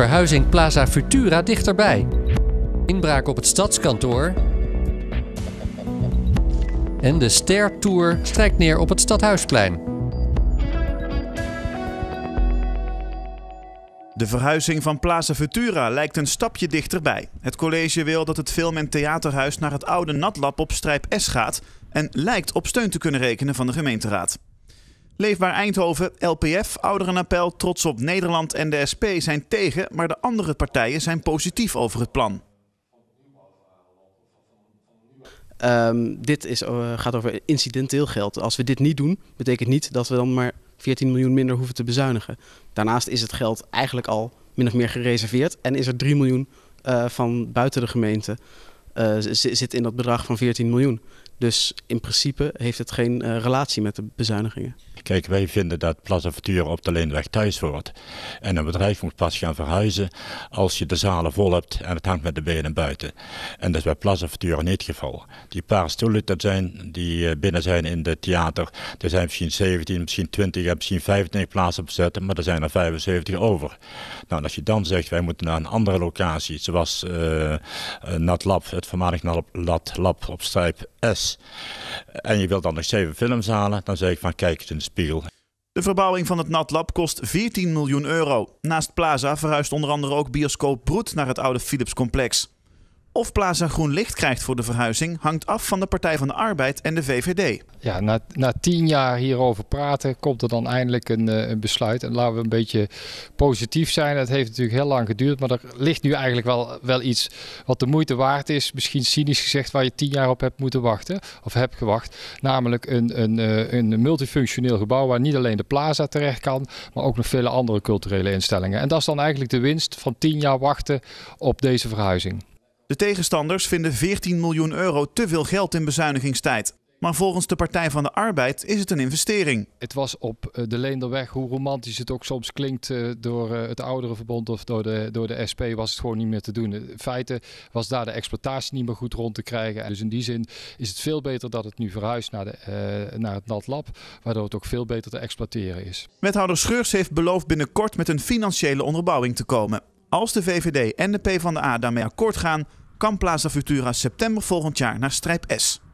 verhuizing Plaza Futura dichterbij. Inbraak op het stadskantoor. En de Ster-tour strijkt neer op het stadhuisplein. De verhuizing van Plaza Futura lijkt een stapje dichterbij. Het college wil dat het film- en theaterhuis naar het oude Natlab op Strijp S gaat en lijkt op steun te kunnen rekenen van de gemeenteraad. Leefbaar Eindhoven, LPF, Ouderenappel, Trots op Nederland en de SP zijn tegen, maar de andere partijen zijn positief over het plan. Um, dit is, uh, gaat over incidenteel geld. Als we dit niet doen, betekent niet dat we dan maar 14 miljoen minder hoeven te bezuinigen. Daarnaast is het geld eigenlijk al min of meer gereserveerd en is er 3 miljoen eh, van buiten de gemeente uh, zit in dat bedrag van 14 miljoen. Dus in principe heeft het geen eh, relatie met de bezuinigingen. Kijk, wij vinden dat Plaza op de Leenweg thuis wordt. En een bedrijf moet pas gaan verhuizen als je de zalen vol hebt en het hangt met de benen buiten. En dat is bij Plaza niet het geval. Die paar stoelen dat zijn, die eh, binnen zijn in het theater, er zijn misschien 17, misschien 20 misschien 25 plaatsen bezet, maar er zijn er 75 over. Nou, als je dan zegt, wij moeten naar een andere locatie, zoals uh, Natlab, het voormalig Natlab op Strijp S, en je wilt dan nog zeven films halen. Dan zeg ik van kijk eens in de spiegel. De verbouwing van het Natlab kost 14 miljoen euro. Naast Plaza verhuist onder andere ook bioscoop Broed naar het oude Philips-complex. Of Plaza groen licht krijgt voor de verhuizing hangt af van de Partij van de Arbeid en de VVD. Ja, na, na tien jaar hierover praten komt er dan eindelijk een, eh, een, besluit. En laten we een beetje positief zijn. Het heeft natuurlijk heel lang geduurd, maar er ligt nu eigenlijk wel, wel iets wat de moeite waard is. Misschien cynisch gezegd waar je tien jaar op hebt moeten wachten of hebt gewacht. Namelijk een, een, eh, een multifunctioneel gebouw waar niet alleen de Plaza terecht kan, maar ook nog vele andere culturele instellingen. En dat is dan eigenlijk de winst van tien jaar wachten op deze verhuizing. De tegenstanders vinden 14 miljoen euro te veel geld in bezuinigingstijd. Maar volgens de Partij van de Arbeid is het een investering. Het was op eh, de Leenderweg, hoe romantisch het ook soms klinkt eh, door eh, het ouderenverbond of door de, door de SP, was het gewoon niet meer te doen. In feite was daar de exploitatie niet meer goed rond te krijgen. Dus in die zin is het veel beter dat het nu verhuist naar, de, uh, naar het NatLab, waardoor het ook veel beter te exploiteren is. Wethouder Scheurs heeft beloofd binnenkort met een financiële onderbouwing te komen. Als de VVD en de PvdA daarmee akkoord gaan, kan Plaza Futura september volgend jaar naar strijp S.